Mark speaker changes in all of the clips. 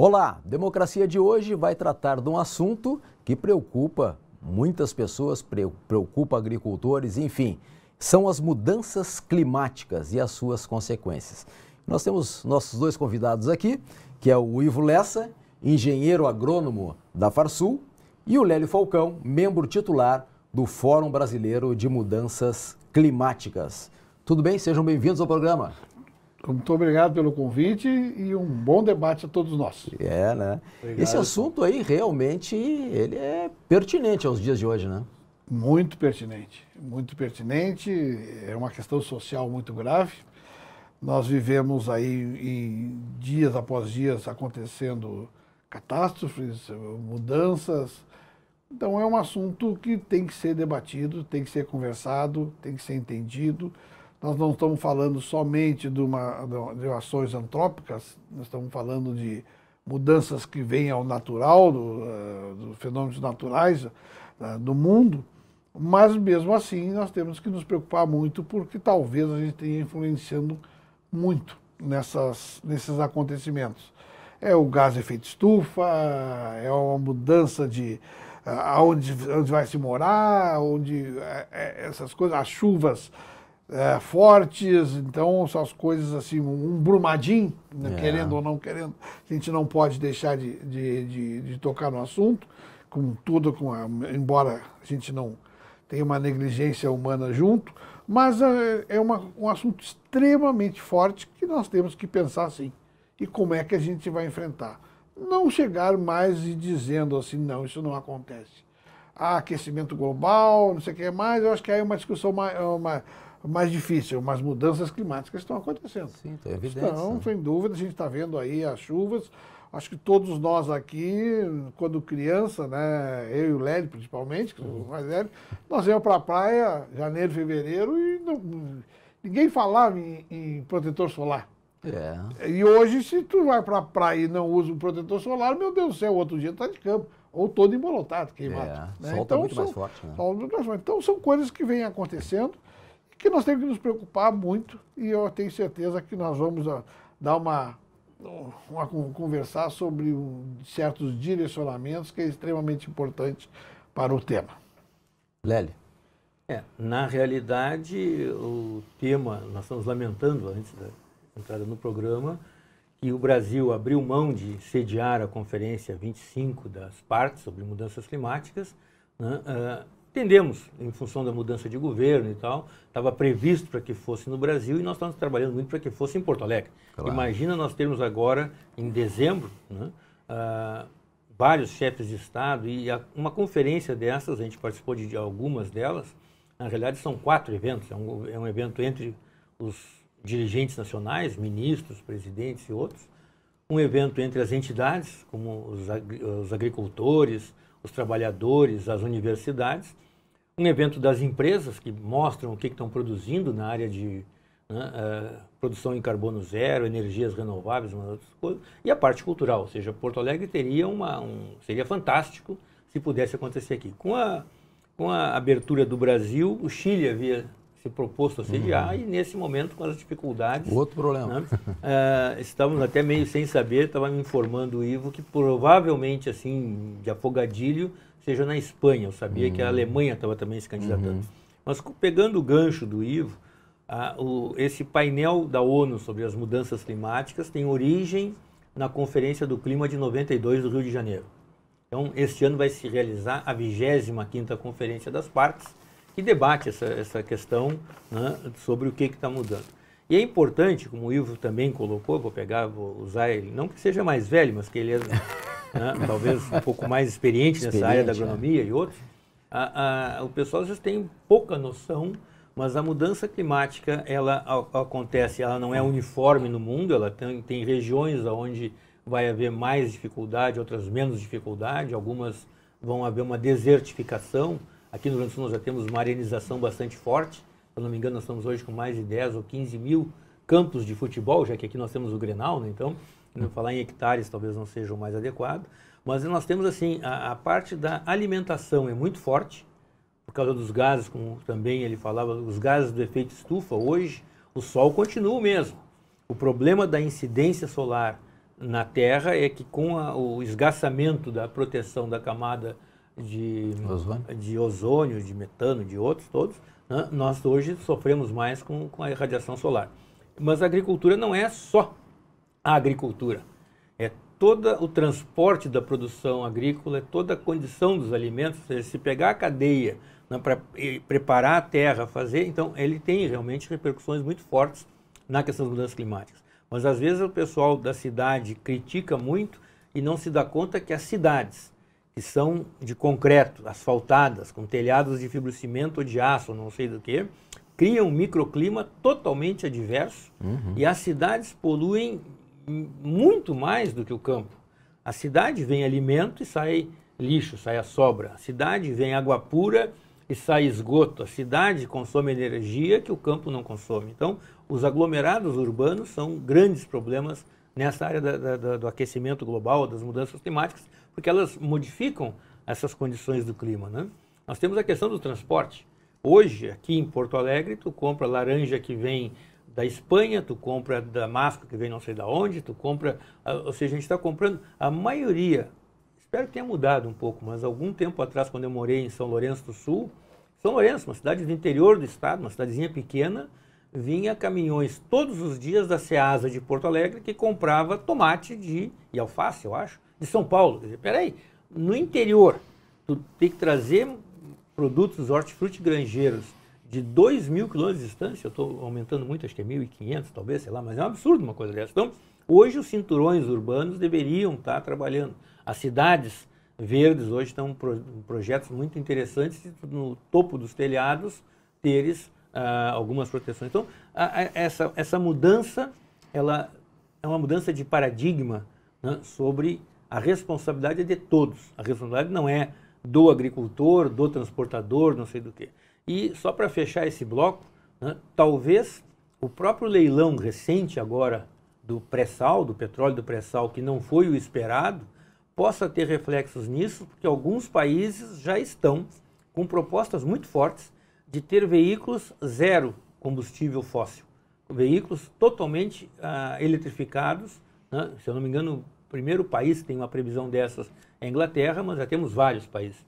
Speaker 1: Olá, Democracia de hoje vai tratar de um assunto que preocupa muitas pessoas, preocupa agricultores, enfim, são as mudanças climáticas e as suas consequências. Nós temos nossos dois convidados aqui, que é o Ivo Lessa, engenheiro agrônomo da Farsul, e o Lélio Falcão, membro titular do Fórum Brasileiro de Mudanças Climáticas. Tudo bem? Sejam bem-vindos ao programa. Muito obrigado pelo convite e um bom debate a todos nós. É, né? Obrigado. Esse assunto aí realmente ele é pertinente aos dias
Speaker 2: de hoje, né? Muito pertinente, muito pertinente. É uma questão social muito grave. Nós vivemos aí em dias após dias acontecendo catástrofes, mudanças. Então é um assunto que tem que ser debatido, tem que ser conversado, tem que ser entendido nós não estamos falando somente de, uma, de ações antrópicas, nós estamos falando de mudanças que vêm ao natural, eh, dos do fenômenos naturais eh, do mundo, mas mesmo assim nós temos que nos preocupar muito porque talvez a gente esteja influenciando muito nessas, nesses acontecimentos. É o gás efeito estufa, é uma mudança de eh, aonde, onde vai se morar, onde essas coisas, as chuvas é, fortes, então as coisas assim, um brumadinho, né, é. querendo ou não querendo, a gente não pode deixar de, de, de, de tocar no assunto, com tudo, com a, embora a gente não tenha uma negligência humana junto, mas é, é uma, um assunto extremamente forte que nós temos que pensar assim, e como é que a gente vai enfrentar. Não chegar mais e dizendo assim, não, isso não acontece. Ah, aquecimento global, não sei o que mais, eu acho que aí é uma discussão mais é mais difícil, mas mudanças climáticas estão acontecendo. Sim, está evidente. Então, né? sem dúvida, a gente está vendo aí as chuvas. Acho que todos nós aqui, quando criança, né, eu e o Lélio principalmente, que o mais velho, nós íamos para a praia, janeiro, fevereiro, e não, ninguém falava em, em protetor solar. É. E hoje, se tu vai para a praia e não usa o protetor solar, meu Deus do céu, outro dia está de campo ou todo embolotado, queimado. É, né? Tá então, muito são, né? tá mais forte. Né? Então são coisas que vêm acontecendo que nós temos que nos preocupar muito e eu tenho certeza que nós vamos ah, dar uma, uma conversar sobre um, certos direcionamentos que é extremamente importante para o tema.
Speaker 3: Lely. É, na realidade, o tema, nós estamos lamentando antes da entrada no programa, que o Brasil abriu mão de sediar a Conferência 25 das Partes sobre Mudanças Climáticas, né, ah, Entendemos, em função da mudança de governo e tal, estava previsto para que fosse no Brasil e nós estamos trabalhando muito para que fosse em Porto Alegre. Claro. Imagina nós termos agora, em dezembro, né, ah, vários chefes de Estado e a, uma conferência dessas, a gente participou de, de, algumas delas, na realidade são quatro eventos, é um, é um evento entre os dirigentes nacionais, ministros, presidentes e outros, um evento entre as entidades, como os, os agricultores, os trabalhadores, as universidades, um evento das empresas que mostram o que estão produzindo na área de né, eh, produção em carbono zero, energias renováveis, umas outras coisas, e a parte cultural, ou seja, Porto Alegre teria uma, um, seria fantástico se pudesse acontecer aqui. Com a, com a abertura do Brasil, o Chile havia se proposto a sediar, uhum. e nesse momento, com as dificuldades. Outro problema. Né, uh, até meio sem saber, estava me informando o Ivo que provavelmente, assim, de afogadilho, seja na Espanha. Eu sabia uhum. que a hum. Alemanha estava também se candidatando. Uhum. Mas pegando o gancho do Ivo, uh, o, esse painel da ONU sobre as mudanças climáticas tem origem na Conferência do Clima de 92 do Rio de Janeiro. Então, este ano vai se realizar a 25ª Conferência das Partes, que debate essa, essa questão né, sobre o que está mudando. E é importante, como o Ivo também colocou, vou pegar, vou usar ele, não que seja mais velho, mas que ele é né, talvez um pouco mais experiente, nessa experiente, área da é. agronomia é. e outros, a, a, o pessoal às vezes tem pouca noção, mas a mudança climática, ela a, acontece, ela não é uniforme no mundo, ela tem, tem regiões onde vai haver mais dificuldade, outras menos dificuldade, algumas vão haver uma desertificação, Aqui no Rio Grande do Sul nós já temos uma arenização bastante forte. Se eu não me engano, nós estamos hoje com mais de 10 ou 15 mil campos de futebol, já que aqui nós temos o Grenal, né? Então, falar em hectares talvez não seja o mais adequado. Mas nós temos, assim, a, a parte da alimentação é muito forte, por causa dos gases, como também ele falava, os gases do efeito estufa. Hoje, o sol continua o mesmo. O problema da incidência solar na Terra é que com a, o esgaçamento da proteção da camada de ozônio. de ozônio, de metano, de outros todos, né? nós hoje sofremos mais com, com a irradiação solar. Mas a agricultura não é só a agricultura, é todo o transporte da produção agrícola, é toda a condição dos alimentos, se pegar a cadeia né, para preparar a terra, fazer, então ele tem realmente repercussões muito fortes na questão das mudanças climáticas. Mas às vezes o pessoal da cidade critica muito e não se dá conta que as cidades que são de concreto, asfaltadas, com telhados de fibrocimento ou de aço, não sei do que, criam um microclima totalmente adverso uhum. e as cidades poluem muito mais do que o campo. A cidade vem alimento e sai lixo, sai a sobra. A cidade vem água pura e sai esgoto. A cidade consome energia que o campo não consome. Então, os aglomerados urbanos são grandes problemas nessa área da, da, do aquecimento global, das mudanças climáticas, porque elas modificam essas condições do clima. Né? Nós temos a questão do transporte. Hoje, aqui em Porto Alegre, tu compra laranja que vem da Espanha, tu compra damasco que vem não sei de onde, tu compra. Ou seja, a gente está comprando a maioria. Espero que tenha mudado um pouco, mas algum tempo atrás, quando eu morei em São Lourenço do Sul, São Lourenço, uma cidade do interior do estado, uma cidadezinha pequena, vinha caminhões todos os dias da Ceasa de Porto Alegre que comprava tomate de, e alface, eu acho, de São Paulo. Peraí, no interior, tu tem que trazer produtos hortifruti granjeiros de 2 mil quilômetros de distância, eu estou aumentando muito, acho que é 1.500 talvez, sei lá, mas é um absurdo uma coisa dessa. Então, hoje os cinturões urbanos deveriam estar tá trabalhando. As cidades verdes hoje estão pro, projetos muito interessantes no topo dos telhados teres ah, algumas proteções. Então, a, a, essa, essa mudança, ela é uma mudança de paradigma né, sobre a responsabilidade é de todos. A responsabilidade não é do agricultor, do transportador, não sei do que. E só para fechar esse bloco, né, talvez o próprio leilão recente agora do pré-sal, do petróleo do pré-sal, que não foi o esperado, possa ter reflexos nisso, porque alguns países já estão com propostas muito fortes de ter veículos zero combustível fóssil, veículos totalmente ah, eletrificados, né? se eu não me engano, primeiro país que tem uma previsão dessas é a Inglaterra, mas já temos vários países.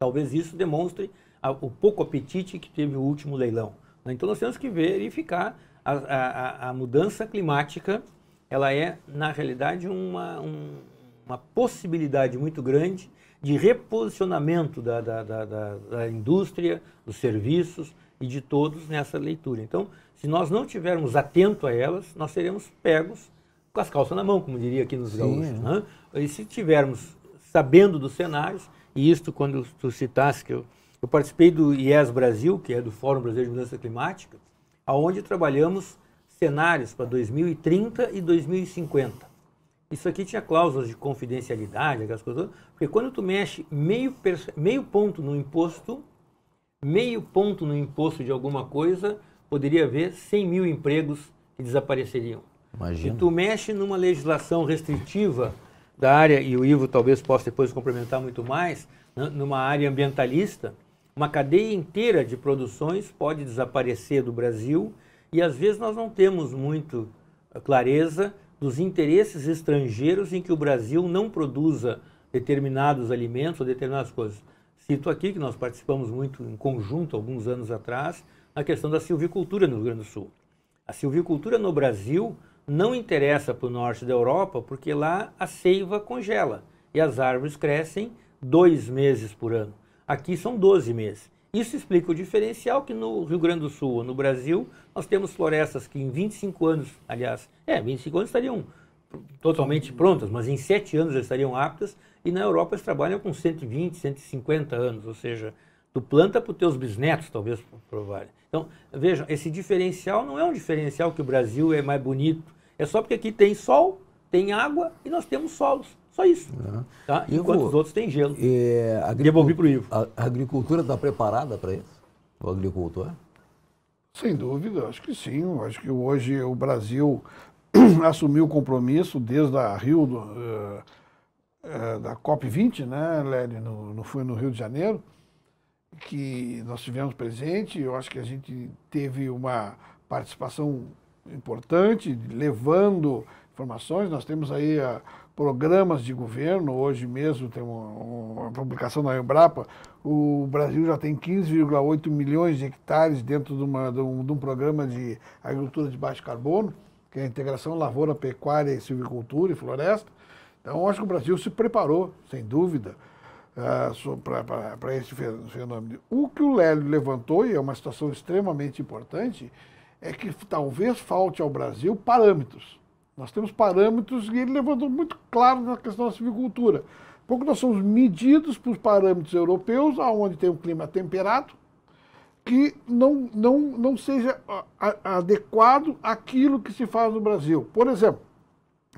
Speaker 3: Talvez isso demonstre a, o pouco apetite que teve o último leilão. Então nós temos que verificar a, a, a mudança climática, ela é, na realidade, uma, um, uma possibilidade muito grande de reposicionamento da, da, da, da, indústria, dos serviços e de todos nessa leitura. Então, se nós não tivermos atento a elas, nós seremos pegos com as calças na mão, como diria aqui nos Sim. gaúchos. É. Né? E se tivermos sabendo dos cenários, e isto quando tu citaste que eu, eu participei do IES Brasil, que é do Fórum Brasileiro de Mudança Climática, aonde trabalhamos cenários para 2030 e 2050. Isso aqui tinha cláusulas de confidencialidade, aquelas coisas, porque quando tu mexe meio, meio ponto no imposto, meio ponto no imposto de alguma coisa, poderia haver 100 mil empregos que desapareceriam. Imagina. E tu mexe numa legislação restritiva da área, e o Ivo talvez possa depois complementar muito mais, né, numa área ambientalista, uma cadeia inteira de produções pode desaparecer do Brasil e às vezes nós não temos muito eh, clareza dos interesses estrangeiros em que o Brasil não produza determinados alimentos ou determinadas coisas. Cito aqui que nós participamos muito em conjunto, alguns anos atrás, na questão da silvicultura no Rio Grande do Sul. A silvicultura no Brasil não interessa para o norte da Europa porque lá a seiva congela e as árvores crescem dois meses por ano. Aqui são 12 meses. Isso explica o diferencial que no Rio Grande do Sul, no Brasil, nós temos florestas que em 25 anos, aliás, é, 25 anos estariam totalmente prontas, mas em 7 anos estariam aptas, e na Europa eles trabalham com 120, 150 anos, ou seja, tu planta para os teus bisnetos, talvez, provar. Então, vejam esse diferencial não é um diferencial que o Brasil é mais bonito, é só porque aqui tem sol, tem água e nós temos solos. Só isso. Uhum. Tá? Enquanto Ivo, os outros têm gelo.
Speaker 1: É, Devolvi para o Ivo. A, a agricultura está preparada para isso? O agricultor?
Speaker 2: Sem dúvida, acho que sim. Acho que hoje o Brasil assumiu o compromisso desde a Rio, do, uh, uh, da COP20, né, Lélio, no, no, foi no Rio de Janeiro, que nós tivemos presente. Eu acho que a gente teve uma participação importante, levando informações. Nós temos aí a, ah, programas de governo, hoje mesmo tem uma, uma publicação na Embrapa, o Brasil já tem 15,8 milhões de hectares dentro de, uma, de, um, de um programa de agricultura de baixo carbono, que é a integração lavoura, pecuária, silvicultura e floresta. Então, acho que o Brasil se preparou, sem dúvida, uh, ah, para esse fenômeno. O que o Lélio levantou, e é uma situação extremamente importante, é que talvez falte ao Brasil parâmetros. Nós temos parâmetros e ele levantou muito claro na questão da silvicultura. Pouco nós somos medidos os parâmetros europeus, onde tem um clima temperado, que não, não, não seja adequado àquilo que se faz no Brasil. Por exemplo,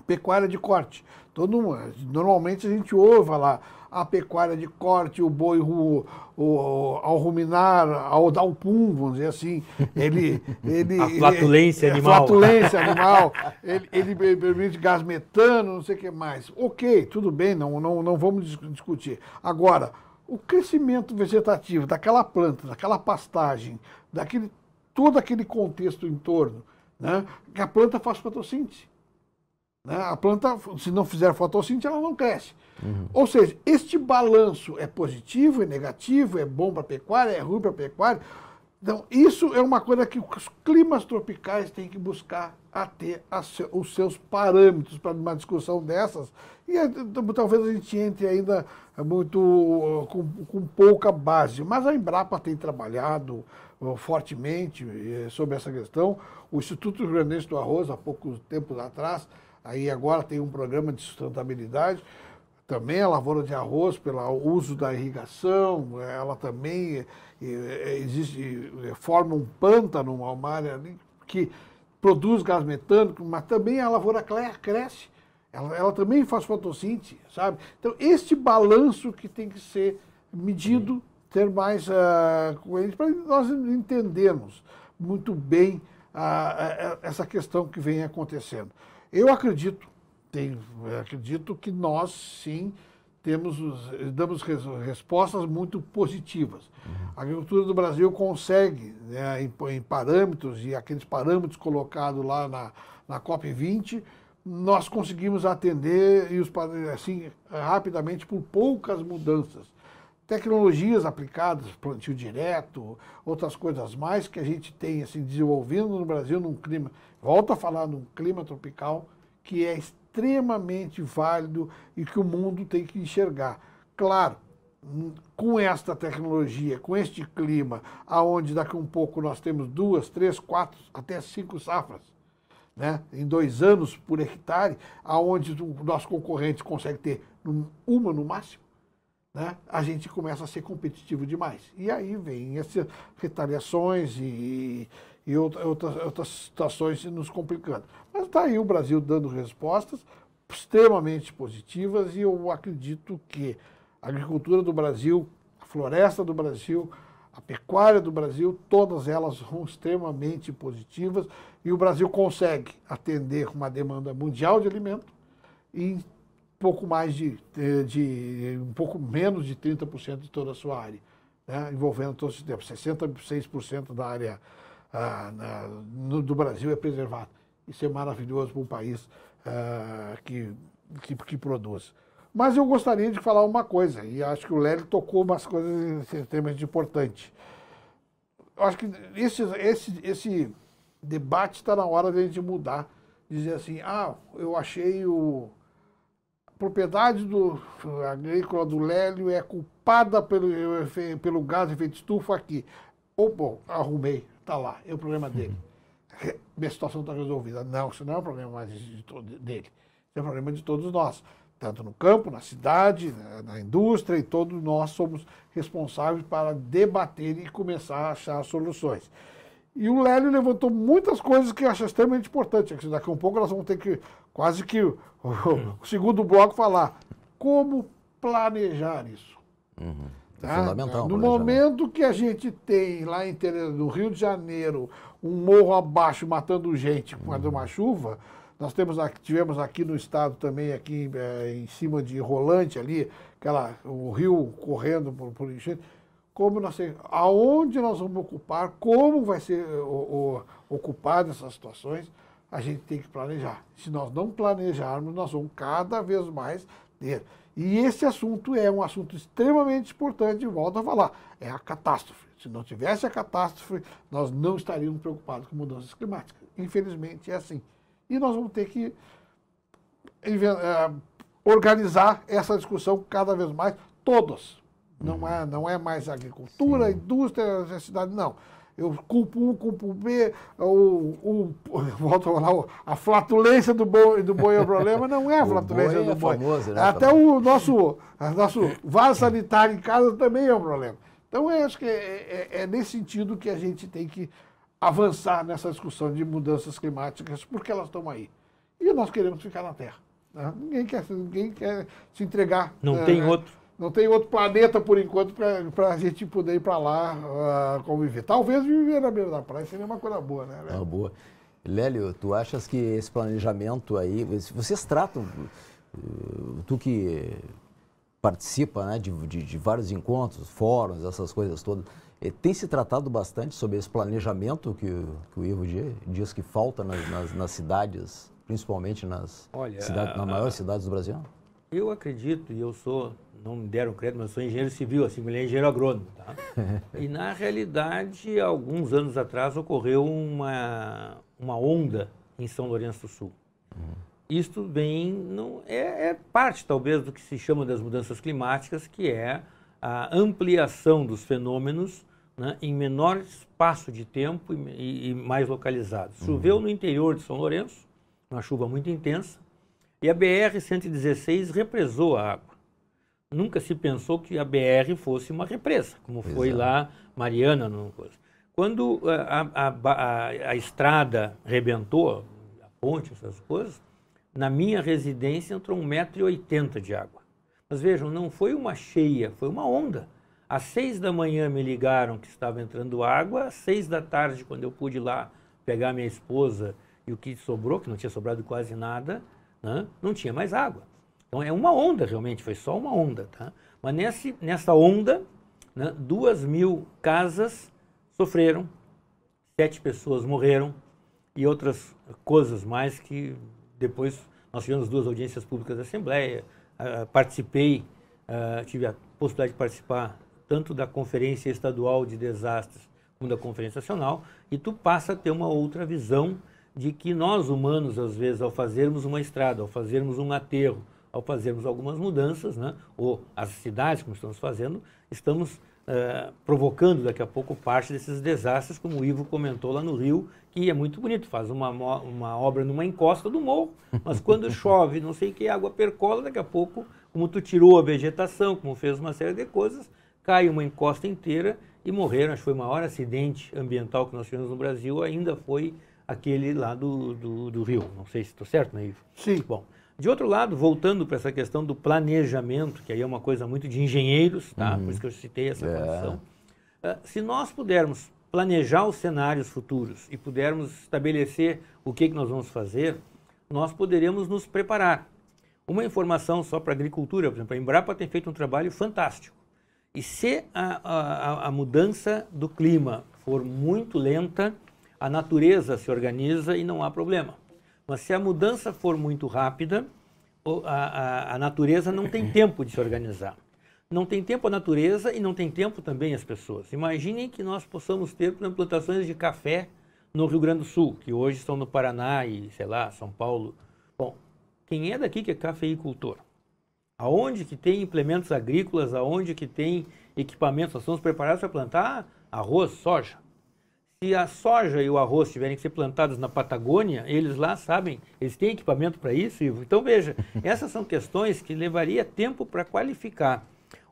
Speaker 2: pecuária de corte. Todo, normalmente a gente ouve lá a pecuária de corte, o boi o, o, ao ruminar, ao dar o pum, vamos dizer assim, ele... ele a flatulência ele, animal. A flatulência animal, ele, ele permite gás metano, não sei o que mais. Ok, tudo bem, não, não, não vamos discutir. Agora, o crescimento vegetativo daquela planta, daquela pastagem, daquele, todo aquele contexto em torno, né, que a planta faz fotossíntese. Né? A planta, se não fizer fotossíntese, ela não cresce. Uhum. Ou seja, este balanço é positivo, é negativo, é bom para a pecuária, é ruim para a pecuária. Então, isso é uma coisa que os climas tropicais têm que buscar a ter os seus parâmetros para uma discussão dessas. E é, então, talvez a gente entre ainda muito uh, com, com pouca base. Mas a Embrapa tem trabalhado uh, fortemente eh, sobre essa questão. O Instituto Rio Grande do Arroz, há poucos tempos atrás, Aí agora tem um programa de sustentabilidade, também a lavoura de arroz pelo uso da irrigação, ela também existe, forma um pântano, uma área que produz gás metânico, mas também a lavoura cresce, ela, ela também faz fotossíntese, sabe? Então, este balanço que tem que ser medido, ter mais uh, ah, coerente, para nós entendermos muito bem uh, essa questão que vem acontecendo. Eu acredito, tenho, acredito que nós sim temos damos res, respostas muito positivas. Uhum. A agricultura do Brasil consegue, né, em, em, parâmetros e aqueles parâmetros colocados lá na, na COP20, nós conseguimos atender e os assim rapidamente por poucas mudanças. Tecnologias aplicadas, plantio direto, outras coisas mais que a gente tem assim desenvolvendo no Brasil num clima Volto a falar no clima tropical, que é extremamente válido e que o mundo tem que enxergar. Claro, com esta tecnologia, com este clima, aonde daqui a um pouco nós temos duas, três, quatro, até cinco safras, né? em dois anos por hectare, aonde o nosso concorrente consegue ter uma no máximo, né? a gente começa a ser competitivo demais. E aí vem essas retaliações e e outras, outras situações nos complicando. Mas está aí o Brasil dando respostas extremamente positivas e eu acredito que a agricultura do Brasil, a floresta do Brasil, a pecuária do Brasil, todas elas são extremamente positivas e o Brasil consegue atender uma demanda mundial de alimento em pouco mais de, eh, de um pouco menos de 30% de toda a sua área, né? envolvendo todo esse tempo, 66% da área ah, na, no, do Brasil é preservado. Isso é maravilhoso para um país ah, que, que, que, produz. Mas eu gostaria de falar uma coisa, e acho que o Lélio tocou umas coisas extremamente importantes. Eu acho que esse, esse, esse debate está na hora de a gente mudar. Dizer assim, ah, eu achei o, a propriedade do, a agrícola do Lélio é culpada pelo, pelo gás de efeito estufa aqui. Ou, bom, arrumei, está lá, é o problema dele. Minha situação está resolvida. Não, isso não é um problema mais de, dele. Isso é um problema de todos nós. Tanto no campo, na cidade, na, na indústria, e todos nós somos responsáveis para debater e começar a achar soluções. E o Lélio levantou muitas coisas que eu acho extremamente importante. É daqui a um pouco nós vamos ter que, quase que o, o, o segundo bloco, falar como planejar isso. Uhum. Tá? É fundamental. No momento que a gente tem lá em tereza no Rio de Janeiro, um morro abaixo matando gente por causa de uma uhum. chuva, nós temos aqui, tivemos aqui no estado também, aqui é, em cima de Rolante ali, aquela, o rio correndo por, por enchente. Como nós, aonde nós vamos ocupar, como vai ser o, o, ocupado essas situações, a gente tem que planejar. Se nós não planejarmos, nós vamos cada vez mais ter. E esse assunto é um assunto extremamente importante, volto a falar, é a catástrofe. Se não tivesse a catástrofe, nós não estaríamos preocupados com mudanças climáticas. Infelizmente é assim. E nós vamos ter que eh, organizar essa discussão cada vez mais, todos. Não, uhum. é, não é mais agricultura, Sim. indústria, necessidade, não eu culpo um, culpo B, o, o, volto a a flatulência do boi, do boi é o problema, não é a flatulência do é boi. É famoso, né, Até o nosso, nosso vaso sanitário em casa também é um problema. Então, eu acho que é, é, é nesse sentido que a gente tem que avançar nessa discussão de mudanças climáticas, porque elas estão aí. E nós queremos ficar na Terra. Né? Ninguém, quer, ninguém quer se entregar. Não é, tem né? outro não tem outro planeta por enquanto para a gente poder ir para lá uh, conviver. Talvez viver na beira da praia seria uma coisa boa, né? Lélio?
Speaker 1: Uma ah, boa. Lélio, tu achas que esse planejamento aí, vocês tratam, eh, tu que participa né, de, de, de vários encontros, fóruns, essas coisas todas, eh, tem se tratado bastante sobre esse planejamento que, que o Ivo diz que falta nas, nas, nas cidades, principalmente nas, Olha, ah, cidade, nas maiores cidades do Brasil?
Speaker 3: Eu acredito e eu sou não me deram crédito, mas eu sou engenheiro civil, assim, ele é engenheiro agrônomo. Tá? e na realidade, alguns anos atrás, ocorreu uma, uma onda em São Lourenço do Sul. Uhum. Isto vem, não, é, é, parte talvez do que se chama das mudanças climáticas, que é a ampliação dos fenômenos né, em menor espaço de tempo e, e, e mais localizado. Uhum. Choveu uhum. no interior de São Lourenço, uma chuva muito intensa, e a BR-116 represou a água nunca se pensou que a BR fosse uma represa, como foi lá Mariana. No... Quando eh, a, a, a, a estrada rebentou, a ponte, essas coisas, na minha residência entrou 1,80m de água. Mas vejam, não foi uma cheia, foi uma onda. Às seis da manhã me ligaram que estava entrando água, às seis da tarde, quando eu pude lá pegar minha esposa e o que sobrou, que não tinha sobrado quase nada, né, não tinha mais água. Então é uma onda realmente, foi só uma onda, tá? Mas nesse, nessa onda, né, duas mil casas sofreram, sete pessoas morreram e outras coisas mais que depois nós tivemos duas audiências públicas da Assembleia, uh, participei, uh, tive a possibilidade de participar tanto da Conferência Estadual de Desastres como da Conferência Nacional, e tu passa a ter uma outra visão de que nós humanos, às vezes, ao fazermos uma estrada, ao fazermos um aterro, ao fazermos algumas mudanças, né, ou as cidades, como estamos fazendo, estamos eh, provocando daqui a pouco parte desses desastres, como o Ivo comentou lá no Rio, que é muito bonito, faz uma, uma obra numa encosta do morro, mas quando chove, não sei que, água percola, daqui a pouco, como tu tirou a vegetação, como fez uma série de coisas, cai uma encosta inteira e morreram. Acho que foi o maior acidente ambiental que nós tivemos no Brasil, ainda foi aquele lá do, do, do Rio. Não sei se estou certo, né, Ivo? Sim. Bom, de outro lado, voltando para essa questão do planejamento, que aí é uma coisa muito de engenheiros, tá? Uhum. por isso que eu citei essa é. condição. Uh, ah, se nós pudermos planejar os cenários futuros e pudermos estabelecer o que, que nós vamos fazer, nós poderemos nos preparar. Uma informação só para a agricultura, por exemplo, a Embrapa tem feito um trabalho fantástico. E se a, a, a mudança do clima for muito lenta, a natureza se organiza e não há problema. Mas se a mudança for muito rápida, a, a, a natureza não tem tempo de se organizar. Não tem tempo a natureza e não tem tempo também as pessoas. Imaginem que nós possamos ter, plantações de café no Rio Grande do Sul, que hoje estão no Paraná e, sei lá, São Paulo. Bom, quem é daqui que é cafeicultor? Aonde que tem implementos agrícolas, aonde que tem equipamentos, nós estamos preparados para plantar arroz, soja se a soja e o arroz tiverem que ser plantados na Patagônia, eles lá sabem, eles têm equipamento para isso, Ivo. Então, veja, essas são questões que levaria tempo para qualificar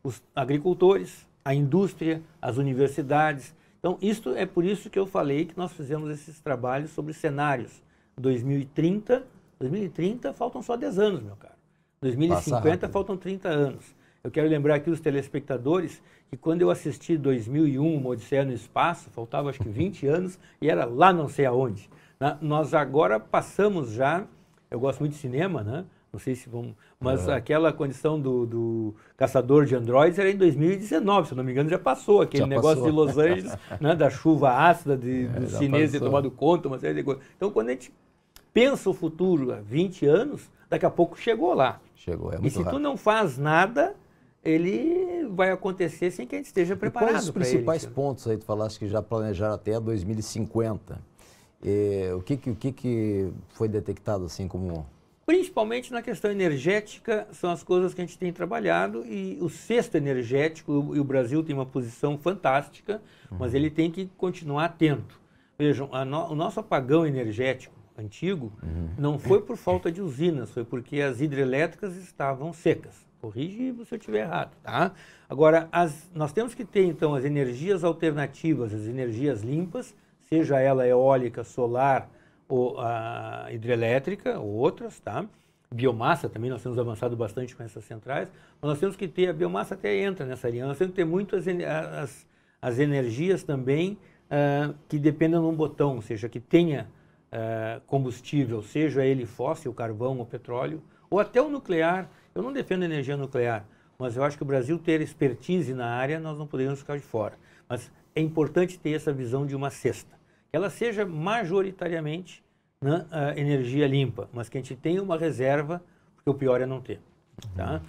Speaker 3: os agricultores, a indústria, as universidades. Então, isto é por isso que eu falei que nós fizemos esses trabalhos sobre cenários. 2030, 2030 faltam só 10 anos, meu caro. 2050 faltam 30 anos. Eu quero lembrar aqui os telespectadores que quando eu assisti 2001, uma Odisseia no Espaço, faltava acho que 20 anos e era lá não sei aonde. Né? Nós agora passamos já, eu gosto muito de cinema, né? Não sei se vão. Mas uhum. aquela condição do, do, caçador de androides era em 2019, se não me engano, já passou aquele já negócio passou. de Los Angeles, né, da chuva ácida, de, é, dos chineses ter tomado conta, uma série de coisas. Então, quando a gente pensa o futuro há 20 anos, daqui a pouco chegou lá.
Speaker 1: Chegou, é muito E se rápido. tu
Speaker 3: não faz nada, ele vai acontecer sem que a gente esteja preparado. quais os principais ele,
Speaker 1: pontos aí? Tu falaste que já planejaram até 2050. E, é, o que, que, o que, que foi detectado assim como.
Speaker 3: Principalmente na questão energética, são as coisas que a gente tem trabalhado e o sexto energético, e o Brasil tem uma posição fantástica, uhum. mas ele tem que continuar atento. Vejam, no, o nosso apagão energético antigo uhum. não foi por falta de usinas, foi porque as hidrelétricas estavam secas. Corrige se eu estiver errado, tá? Agora, as, nós temos que ter, então, as energias alternativas, as energias limpas, seja ela eólica, solar ou a, ah, hidrelétrica ou outras, tá? Biomassa também, nós temos avançado bastante com essas centrais, mas nós temos que ter, a biomassa até entra nessa linha, nós temos que ter muitas as, as, energias também uh, que dependam de um botão, ou seja, que tenha uh, combustível, seja ele fóssil, carvão ou petróleo, ou até o nuclear, eu não defendo energia nuclear, mas eu acho que o Brasil ter expertise na área, nós não poderíamos ficar de fora. Mas é importante ter essa visão de uma cesta. Que ela seja majoritariamente né, energia limpa, mas que a gente tenha uma reserva, porque o pior é não ter. Tá? Uhum.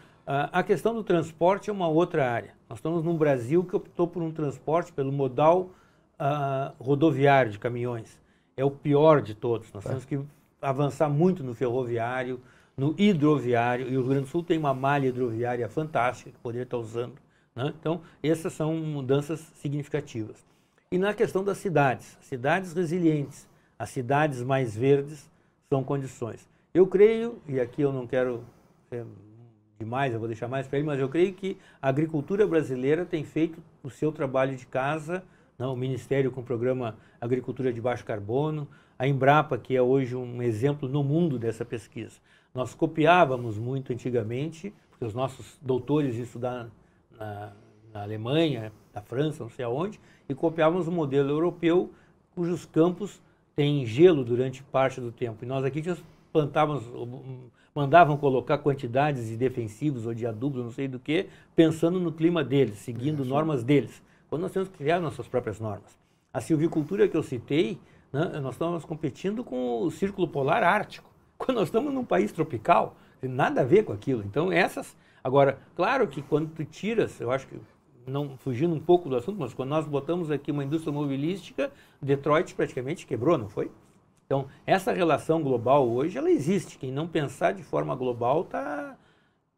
Speaker 3: A questão do transporte é uma outra área. Nós estamos num Brasil que optou por um transporte pelo modal uh, rodoviário de caminhões. É o pior de todos. Nós é. temos que avançar muito no ferroviário, no hidroviário, e o Rio Grande do Sul tem uma malha hidroviária fantástica que poderia estar usando. Né? Então, essas são mudanças significativas. E na questão das cidades, cidades resilientes, as cidades mais verdes são condições. Eu creio, e aqui eu não quero é, demais, eu vou deixar mais para ele, mas eu creio que a agricultura brasileira tem feito o seu trabalho de casa, não, né? o Ministério com o programa Agricultura de Baixo Carbono, a Embrapa, que é hoje um exemplo no mundo dessa pesquisa. Nós copiávamos muito antigamente, porque os nossos doutores estudaram na, na Alemanha, na França, não sei aonde, e copiávamos o modelo europeu, cujos campos têm gelo durante parte do tempo. E nós aqui plantávamos, mandavam colocar quantidades de defensivos ou de adubos, não sei do que, pensando no clima deles, seguindo é normas deles. Quando nós temos que criar nossas próprias normas. A silvicultura que eu citei, né, nós estávamos competindo com o Círculo Polar Ártico. Quando nós estamos num país tropical, tem nada a ver com aquilo. Então, essas. Agora, claro que quando tu tiras, eu acho que não fugindo um pouco do assunto, mas quando nós botamos aqui uma indústria mobilística, Detroit praticamente quebrou, não foi? Então, essa relação global hoje, ela existe. Quem não pensar de forma global está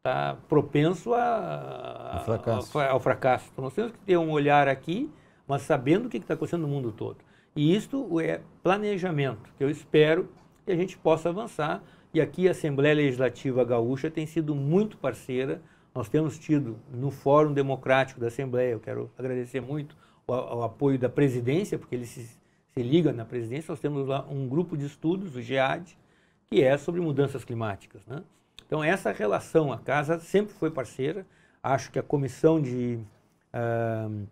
Speaker 3: tá propenso a, fracasso. ao fracasso. Então, nós temos que ter um olhar aqui, mas sabendo o que está acontecendo no mundo todo. E isto é planejamento, que eu espero e a gente possa avançar. E aqui a Assembleia Legislativa Gaúcha tem sido muito parceira. Nós temos tido no Fórum Democrático da Assembleia, eu quero agradecer muito ao, apoio da presidência, porque ele se, se liga na presidência. Nós temos lá um grupo de estudos, o GEAD, que é sobre mudanças climáticas. Né? Então, essa relação, a casa sempre foi parceira. Acho que a comissão de uh,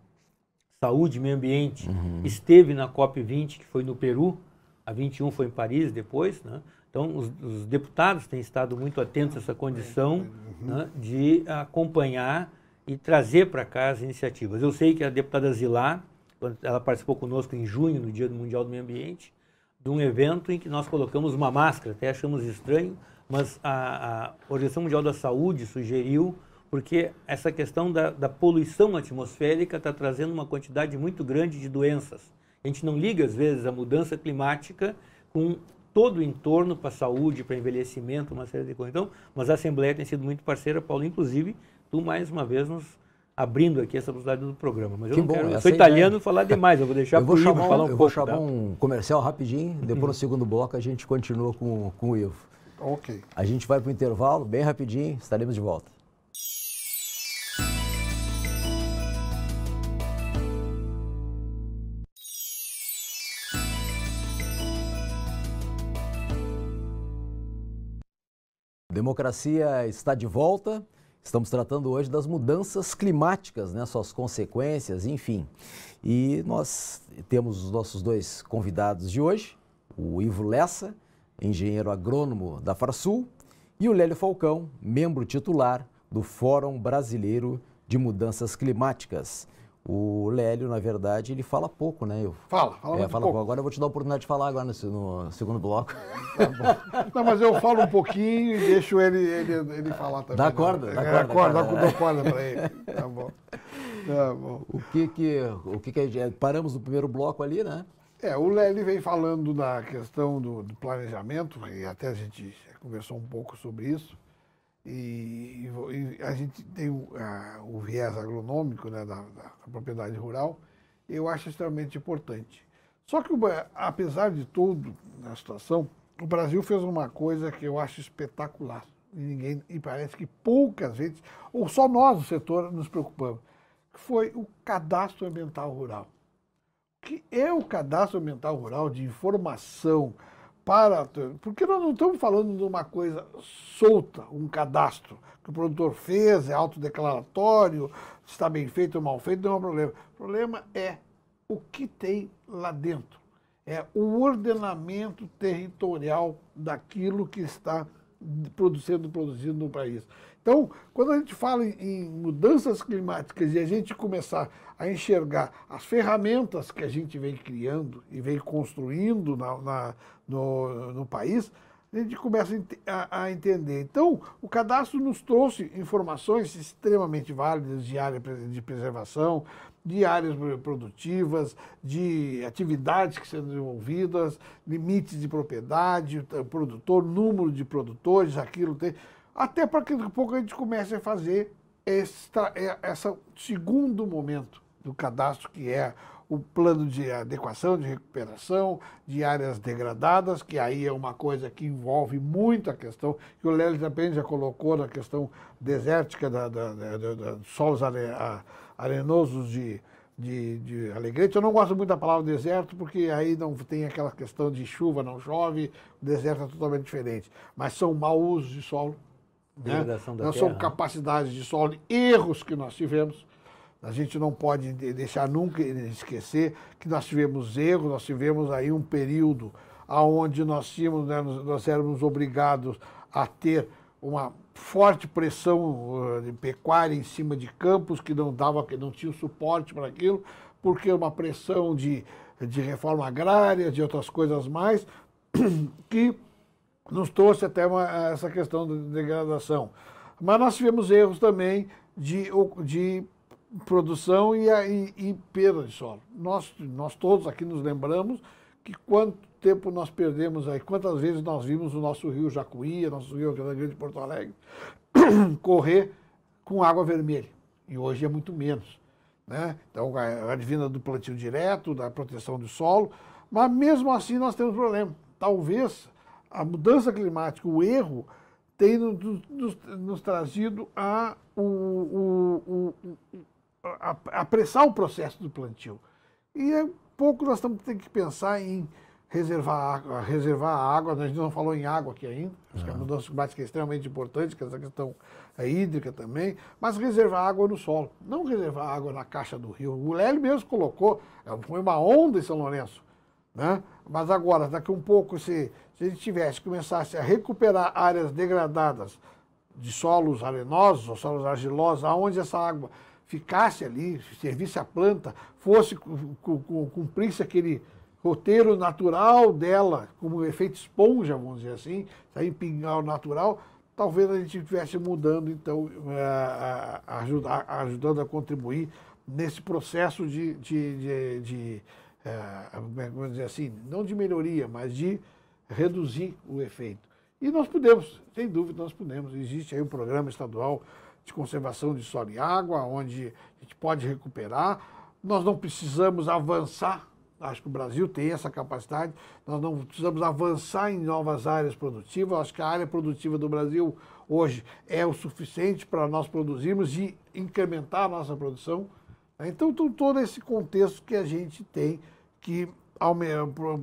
Speaker 3: saúde e meio ambiente uhum. esteve na COP20, que foi no Peru, a 21 foi em Paris depois, né? Então, os, os, deputados têm estado muito atentos a essa condição né, de acompanhar e trazer para cá as iniciativas. Eu sei que a deputada Zilar, ela participou conosco em junho, no Dia do Mundial do Meio Ambiente, de um evento em que nós colocamos uma máscara, até achamos estranho, mas a, a Organização Mundial da Saúde sugeriu, porque essa questão da, da poluição atmosférica está trazendo uma quantidade muito grande de doenças. A gente não liga, às vezes, a mudança climática com todo o entorno para saúde, para envelhecimento, uma série de coisas. Então, mas a Assembleia tem sido muito parceira, Paulo, inclusive, tu mais uma vez nos abrindo aqui essa possibilidade do programa. Mas eu que não bom, quero, eu sou é italiano ideia. falar demais, eu vou deixar para o Ivo falar um pouco. Eu vou chamar tá?
Speaker 1: um comercial rapidinho, depois no uhum. segundo bloco a gente continua com, com o Ivo. Ok. A gente vai para o intervalo, bem rapidinho, estaremos de volta. Democracia está de volta. Estamos tratando hoje das mudanças climáticas, né, suas consequências, enfim. E nós temos os nossos dois convidados de hoje, o Ivo Lessa, engenheiro agrônomo da Farsul, e o Lélio Falcão, membro titular do Fórum Brasileiro de Mudanças Climáticas. O Lélio, na verdade, ele fala pouco, né? Eu, fala, fala, é, fala pouco. Agora eu vou te dar a oportunidade de falar agora no, no segundo bloco.
Speaker 2: Tá Não, mas eu falo um pouquinho e deixo ele, ele, ele falar também. Dá né? corda, né? dá corda. Dá corda, dá corda, dá corda para ele. Tá bom.
Speaker 1: Tá bom. O que que, o que, que
Speaker 2: é, paramos no primeiro bloco ali, né? É, o Lélio vem falando da questão do, do planejamento e até a gente conversou um pouco sobre isso. E, e a gente tem o, a, o viés agronômico né, da, da, propriedade rural, eu acho extremamente importante. Só que, apesar de tudo, na situação, o Brasil fez uma coisa que eu acho espetacular. E, ninguém, e parece que poucas vezes, ou só nós, do setor, nos preocupamos, que foi o cadastro ambiental rural. que é o cadastro ambiental rural de informação, para. Porque nós não estamos falando de uma coisa solta, um cadastro, que o produtor fez, é autodeclaratório, está bem feito ou mal feito, não é um problema. O problema é o que tem lá dentro. É o ordenamento territorial daquilo que está sendo produzido no país. Então, quando a gente fala em mudanças climáticas e a gente começar a enxergar as ferramentas que a gente vem criando e vem construindo na, na no, no país, a gente começa a, a, entender. Então, o cadastro nos trouxe informações extremamente válidas de área de preservação, de áreas produtivas, de atividades que sendo desenvolvidas, limites de propriedade, produtor, número de produtores, aquilo tem. Até para que daqui a pouco a gente comece a fazer esta, é, essa segundo momento do cadastro, que é o plano de adequação, de recuperação de áreas degradadas, que aí é uma coisa que envolve muito a questão, que o Lélio também já colocou na questão desértica da, da, da, da solos are, a, arenosos de, de, de Alegrete. Eu não gosto muito da palavra deserto, porque aí não tem aquela questão de chuva, não chove, o deserto é totalmente diferente. Mas são maus usos de solo, né? não são capacidades de solo, erros que nós tivemos. A gente não pode deixar nunca esquecer que nós tivemos erros, nós tivemos aí um período onde nós tínhamos, né, nós éramos obrigados a ter uma forte pressão eh, de pecuária em cima de campos que não dava, que não tinha suporte para aquilo, porque uma pressão de, de reforma agrária, de outras coisas mais, que nos trouxe até uma, essa questão de degradação. Mas nós tivemos erros também de, de produção e, e, e perda de solo. Nós, nós todos aqui nos lembramos que quanto tempo nós perdemos aí, quantas vezes nós vimos o nosso rio Jacuí, o nosso rio Grande de Porto Alegre, correr com água vermelha. E hoje é muito menos. Né? Então, advinda do plantio direto, da proteção do solo, mas mesmo assim nós temos problema. Talvez a mudança climática, o erro, tem nos, nos, nos trazido a, o, o, o, a, apressar o processo do plantio. E é pouco nós estamos tendo que pensar em reservar, reservar a água, a gente não falou em água aqui ainda, acho que a ah. mudança climática é extremamente importante, que essa questão é hídrica também, mas reservar água no solo, não reservar água na caixa do rio. O Lélio mesmo colocou, é, foi uma onda em São Lourenço, né? mas agora, daqui um pouco, se, se a gente tivesse, começasse a recuperar áreas degradadas de solos arenosos ou solos argilosos, aonde essa água ficasse ali, servisse à planta, fosse cumprisse aquele roteiro natural dela, como efeito esponja, vamos dizer assim, sair pingal natural, talvez a gente estivesse mudando, então, eh, ajudar, ajudando a contribuir nesse processo de, de, de, de eh, é, como dizer assim, não de melhoria, mas de reduzir o efeito. E nós podemos, sem dúvida, nós podemos. Existe aí um programa estadual de conservação de solo e água, onde a gente pode recuperar. Nós não precisamos avançar, acho que o Brasil tem essa capacidade, nós não precisamos avançar em novas áreas produtivas. Acho que a área produtiva do Brasil hoje é o suficiente para nós produzirmos e incrementar a nossa produção. Né? Então, todo esse contexto que a gente tem que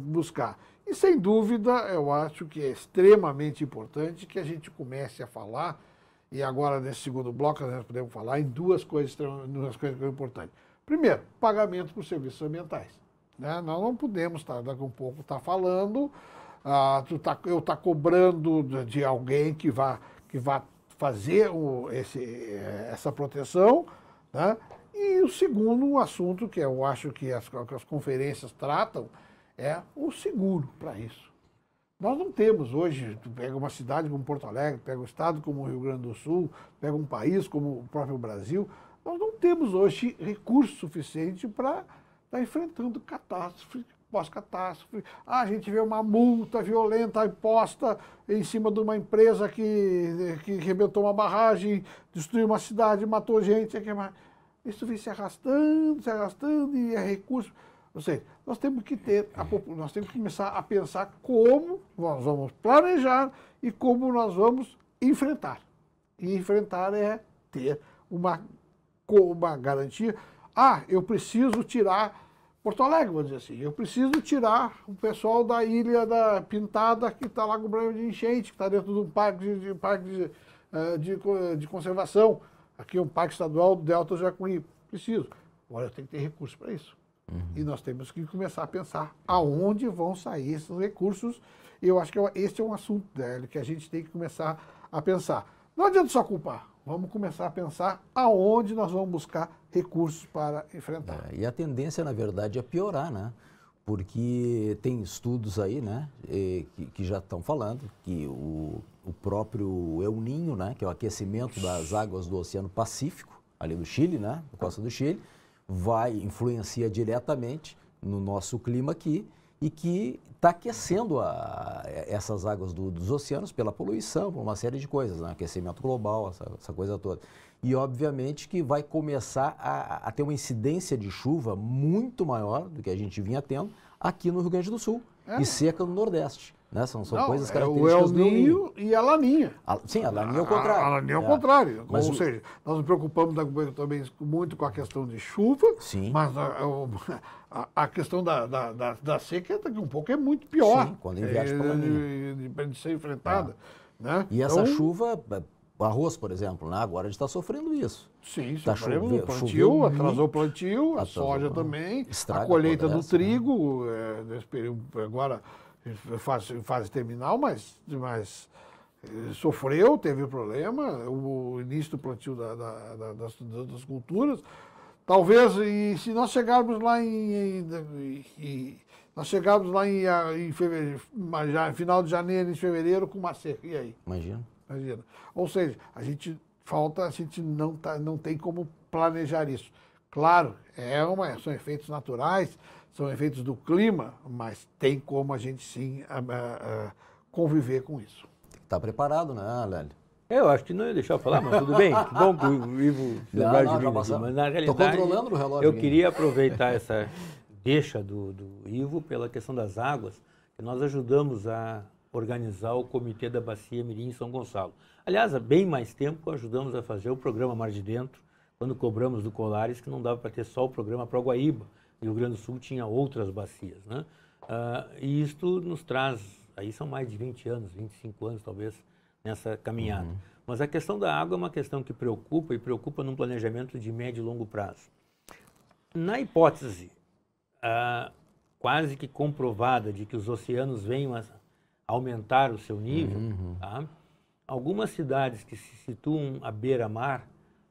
Speaker 2: buscar. E sem dúvida, eu acho que é extremamente importante que a gente comece a falar, e agora nesse segundo bloco nós podemos falar em duas coisas, duas coisas importantes. Primeiro, pagamento por serviços ambientais. Né? Nós não podemos, tá, daqui a um pouco, estar tá falando, ah, tá, eu estar tá cobrando de alguém que vá, que vá fazer o, esse, eh, essa proteção. Né? E o segundo um assunto que eu acho que as, que as conferências tratam, é o seguro para isso. Nós não temos hoje, tu pega uma cidade como Porto Alegre, pega um estado como o Rio Grande do Sul, pega um país como o próprio Brasil, nós não temos hoje recurso suficiente para estar tá enfrentando catástrofe, pós-catástrofe. Ah, a gente vê uma multa violenta imposta em cima de uma empresa que, que arrebentou uma barragem, destruiu uma cidade, matou gente. Isso vem se arrastando, se arrastando e é recurso. Ou seja, nós temos que ter, a, nós temos que começar a pensar como nós vamos planejar e como nós vamos enfrentar. E enfrentar é ter uma, uma garantia. Ah, eu preciso tirar Porto Alegre, vou dizer assim, eu preciso tirar o pessoal da ilha da Pintada que está lá com problema de enchente, que está dentro de um parque de, de parque de, eh, de, de, conservação. Aqui é um parque estadual do Delta Jacuí. Preciso. Agora eu tenho que ter recursos para isso. Uhum. E nós temos que começar a pensar aonde vão sair esses recursos. Eu acho que é esse é um assunto velho né, que a gente tem que começar a pensar. Não adianta só culpar. Vamos começar a pensar aonde nós vamos buscar recursos para enfrentar.
Speaker 1: É, e a tendência, na verdade, é piorar, né? Porque tem estudos aí, né, que, que já estão falando que o, o próprio El Ninho, né, que é o aquecimento das águas do Oceano Pacífico, ali do Chile, né, costa do Chile, vai influencia diretamente no nosso clima aqui e que está aquecendo a, essas águas do, dos oceanos pela poluição, por uma série de coisas, né? aquecimento global, essa, essa, coisa toda. E, obviamente, que vai começar a, a, ter uma incidência de chuva muito maior do que a gente vinha tendo aqui no Rio Grande do Sul é. e seca no Nordeste. Né? São, são não, coisas características é o El Ninho
Speaker 2: e a Laninha. A, sim, a Laninha é, ah, é o contrário. A, a Laninha é o contrário. Mas Ou seja, nós nos preocupamos também muito com a questão de chuva, sim. mas a, a questão da, da, da, da seca é um pouco é muito pior. Sim, quando inverte para a De, de, de ser enfrentada. É. Né? E então, essa
Speaker 1: chuva o é, arroz, por exemplo, né? agora a gente está sofrendo
Speaker 2: isso. Sim, tá chovendo, plantio, atrasou o plantio, a soja também, a colheita do né? trigo, né? é, agora fase, fase terminal, mas, mas eh, sofreu, teve problema, o início do plantio da, da, da, das, das, culturas. Talvez, e se nós chegarmos lá em, em, em nós chegarmos lá em, em fevereiro, já, final de janeiro, em fevereiro, com uma seca. E aí? Imagina. Imagina. Ou seja, a gente falta, a gente não, tá, não tem como planejar isso. Claro, é uma, são efeitos naturais, são efeitos do clima, mas tem como a gente sim a, a, a conviver com isso. Está preparado, né, Lélio?
Speaker 3: É, eu acho que não ia deixar eu falar, mas tudo bem. Que bom que o Ivo se não, tá de mim. Mas Estou controlando o relógio eu queria aproveitar essa deixa do, do Ivo pela questão das águas, que nós ajudamos a organizar o Comitê da Bacia Mirim em São Gonçalo. Aliás, há bem mais tempo ajudamos a fazer o programa Mar de Dentro, quando cobramos do Colares, que não dava para ter só o programa para Guaíba. E o Rio Grande do Sul tinha outras bacias, né? Uh, e isto nos traz, aí são mais de 20 anos, 25 anos talvez, nessa caminhada. Uhum. Mas a questão da água é uma questão que preocupa e preocupa num planejamento de médio e longo prazo. Na hipótese uh, quase que comprovada de que os oceanos venham a aumentar o seu nível, uhum. tá? algumas cidades que se situam à beira-mar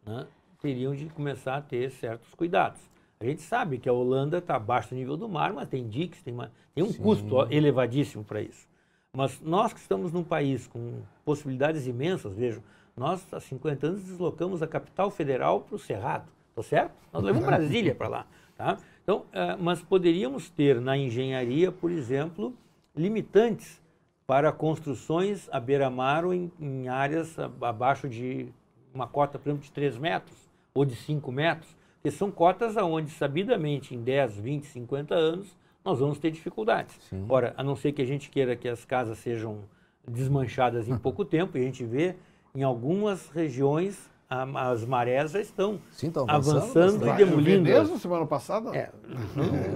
Speaker 3: né, teriam de começar a ter certos cuidados. A gente sabe que a Holanda está abaixo do nível do mar, mas tem diques, tem, uma, tem um Sim. custo elevadíssimo para isso. Mas nós que estamos num país com possibilidades imensas, vejam, nós há 50 anos deslocamos a capital federal para o Cerrado, está certo? Nós levamos Brasília para lá, tá? Então, uh, mas poderíamos ter na engenharia, por exemplo, limitantes para construções à beira-mar ou em, em áreas abaixo de uma cota, por exemplo, de 3 metros ou de 5 metros porque são cotas aonde, sabidamente, em 10, 20, 50 anos, nós vamos ter dificuldades. Sim. Ora, a não ser que a gente queira que as casas sejam desmanchadas em pouco tempo, e a gente vê em algumas regiões a, as marés já estão Sim, avançando, avançando e demolindo. Mesmo
Speaker 2: semana passada? É,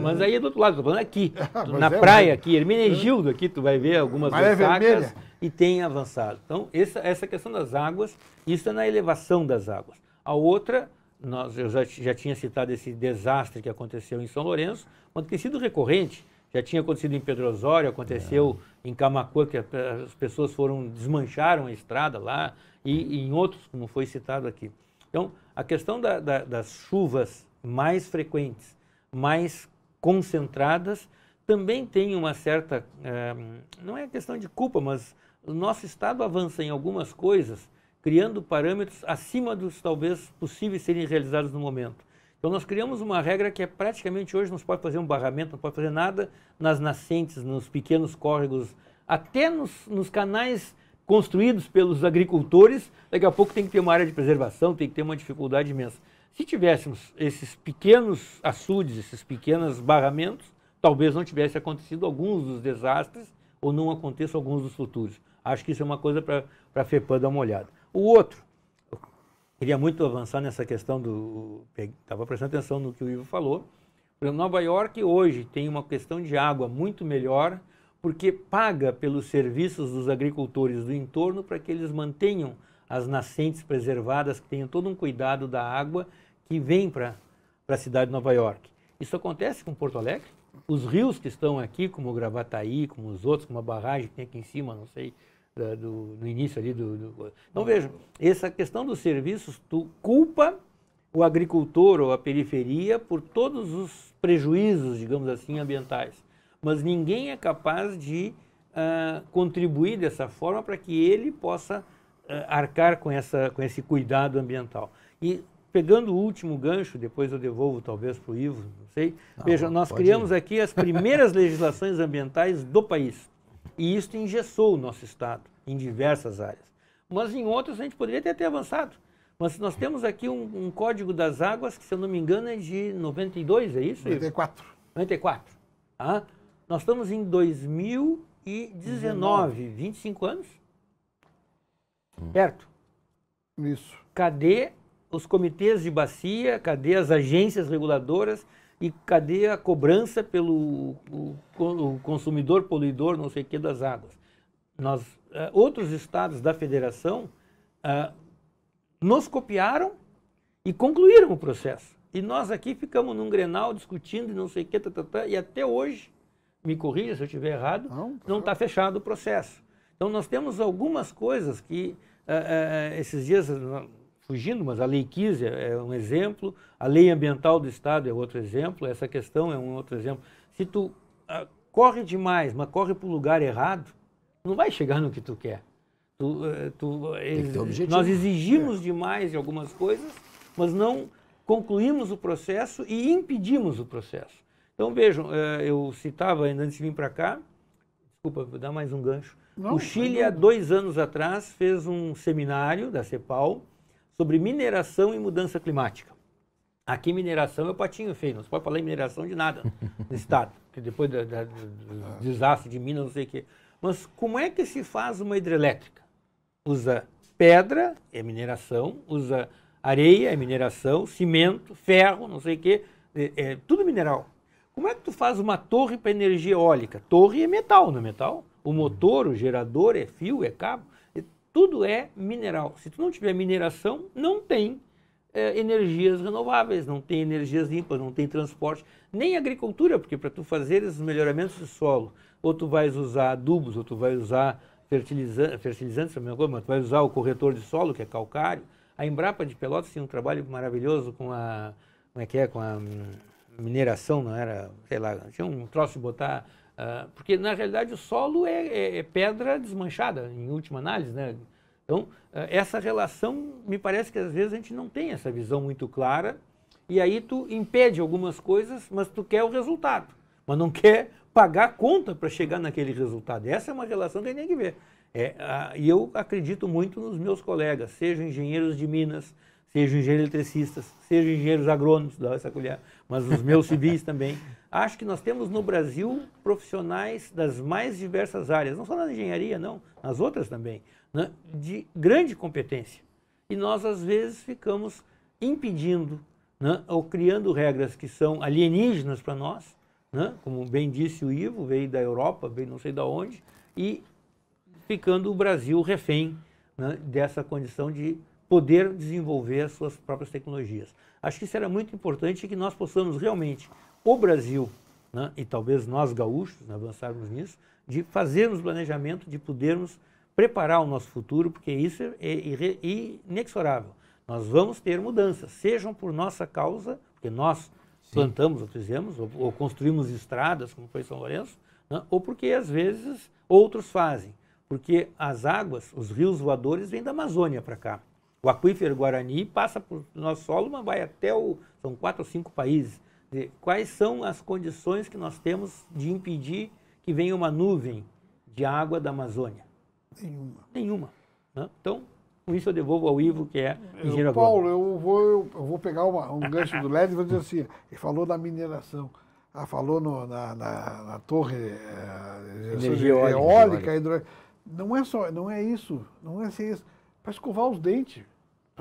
Speaker 2: mas
Speaker 3: aí é do outro lado, estou falando aqui, é, na é, praia aqui, Hermenegildo aqui, tu vai ver algumas é ressacas e tem avançado. Então, essa, essa questão das águas, isso é na elevação das águas. A outra nós, eu já, já tinha citado esse desastre que aconteceu em São Lourenço, mas tem sido recorrente. Já tinha acontecido em Pedro Osório, aconteceu é. em Camacuã, que as pessoas foram, desmancharam a estrada lá, e, e, em outros, como foi citado aqui. Então, a questão da, da, das chuvas mais frequentes, mais concentradas, também tem uma certa, é, não é questão de culpa, mas o nosso Estado avança em algumas coisas criando parâmetros acima dos talvez possíveis serem realizados no momento. Então nós criamos uma regra que é praticamente hoje não se pode fazer um barramento, não pode fazer nada nas nascentes, nos pequenos córregos, até nos, nos canais construídos pelos agricultores, daqui a pouco tem que ter uma área de preservação, tem que ter uma dificuldade imensa. Se tivéssemos esses pequenos açudes, esses pequenos barramentos, talvez não tivesse acontecido alguns dos desastres ou não aconteça alguns dos futuros. Acho que isso é uma coisa para a FEPAM dar uma olhada. O outro, eu queria muito avançar nessa questão do. Estava prestando atenção no que o Ivo falou. Por exemplo, Nova York hoje tem uma questão de água muito melhor, porque paga pelos serviços dos agricultores do entorno para que eles mantenham as nascentes preservadas, que tenham todo um cuidado da água que vem para a cidade de Nova York. Isso acontece com Porto Alegre? Os rios que estão aqui, como o Gravataí, como os outros, como a barragem que tem aqui em cima, não sei da, do, no início ali do, do... Então veja, essa questão dos serviços tu culpa o agricultor ou a periferia por todos os prejuízos, digamos assim, ambientais. Mas ninguém é capaz de uh, contribuir dessa forma para que ele possa uh, arcar com, essa, com esse cuidado ambiental. E pegando o último gancho, depois eu devolvo talvez para o Ivo, não sei. Não, tá Veja, nós criamos ir. aqui as primeiras legislações ambientais do país. E isso engessou o nosso Estado em diversas áreas. Mas em outras a gente poderia ter, ter avançado. Mas nós temos aqui um, um, Código das Águas que, se eu não me engano, é de 92, é isso? 94. 94. Ah, nós estamos em 2019, 19. 25 anos. Hum. Certo? Isso. Cadê os comitês de bacia, cadê as agências reguladoras, e cadê a cobrança pelo o, o consumidor poluidor, não sei o que, das águas? Nós, uh, outros estados da federação uh, nos copiaram e concluíram o processo. E nós aqui ficamos num grenal discutindo e não sei o que, tá, tá, tá, e até hoje, me corrija se eu estiver errado, não está fechado o processo. Então nós temos algumas coisas que uh, esses dias fugindo, mas a Lei 15 é um exemplo, a Lei Ambiental do Estado é outro exemplo, essa questão é um outro exemplo. Se tu ah, corre demais, mas corre para o lugar errado, não vai chegar no que tu quer. Tu, eh, tu, eh, ex nós exigimos é. demais de algumas coisas, mas não concluímos o processo e impedimos o processo. Então vejam, eh, eu citava ainda antes de vir para cá, desculpa, vou dar mais um gancho. Não, o Chile, há dois anos atrás, fez um seminário da CEPAL sobre mineração e mudança climática. Aqui, mineração é o patinho feio, não se pode falar em mineração de nada no Estado, que depois do, do, do ah. desastre de Minas, não sei o quê. Mas como é que se faz uma hidrelétrica? Usa pedra, é mineração, usa areia, é mineração, cimento, ferro, não sei o quê, é, é tudo mineral. Como é que tu faz uma torre para energia eólica? Torre é metal, não é metal? O motor, o gerador é fio, é cabo. Tudo é mineral. Se tu não tiver mineração, não tem é, energias renováveis, não tem energias limpas, não tem transporte, nem agricultura, porque para tu fazer esses melhoramentos de solo, ou tu vais usar adubos, ou tu vais usar fertilizantes, fertilizantes é coisa, mas tu vais usar o corretor de solo, que é calcário. A Embrapa de Pelotas tem um trabalho maravilhoso com a, como é que é, com a mineração, não era, sei lá, tinha um troço de botar ah, porque, na realidade, o solo é, é, é, pedra desmanchada, em última análise. Né? Então, uh, essa relação, me parece que às vezes a gente não tem essa visão muito clara, e aí tu impede algumas coisas, mas tu quer o resultado, mas não quer pagar a conta para chegar naquele resultado. Essa é uma relação que a gente tem que ver. É, uh, e eu acredito muito nos meus colegas, sejam engenheiros de Minas, sejam engenheiros eletricistas, sejam engenheiros agrônomos, dá essa colher, mas os meus civis também. Acho que nós temos no Brasil profissionais das mais diversas áreas, não só na engenharia, não, nas outras também, né, de grande competência. E nós, às vezes, ficamos impedindo né, ou criando regras que são alienígenas para nós, né, como bem disse o Ivo, veio da Europa, veio não sei de onde, e ficando o Brasil refém né, dessa condição de poder desenvolver as suas próprias tecnologias. Acho que isso era muito importante que nós possamos realmente, o Brasil, né, e talvez nós gaúchos, né, avançarmos nisso, de fazermos planejamento, de podermos preparar o nosso futuro, porque isso é inexorável. Nós vamos ter mudanças, sejam por nossa causa, porque nós Sim. plantamos ou fizemos, ou, ou, construímos estradas, como foi São Lourenço, né, ou porque às vezes outros fazem. Porque as águas, os rios voadores vêm da Amazônia para cá. O aquífero Guarani passa pelo nosso solo, mas vai até o. São quatro ou cinco países. Quais são as condições que nós temos de impedir que venha uma nuvem de água da Amazônia?
Speaker 2: Nenhuma. Nenhuma.
Speaker 3: Né? Então, com isso eu devolvo ao Ivo, que é, é engenheiro Paulo,
Speaker 2: eu vou, eu vou pegar uma, um gancho do LED e vou dizer assim, ele falou da mineração. Ah, falou no, na, na, na, torre é, energia eólica, eólica, hidro... não é só, não é isso, não é ser isso. Para escovar os dentes.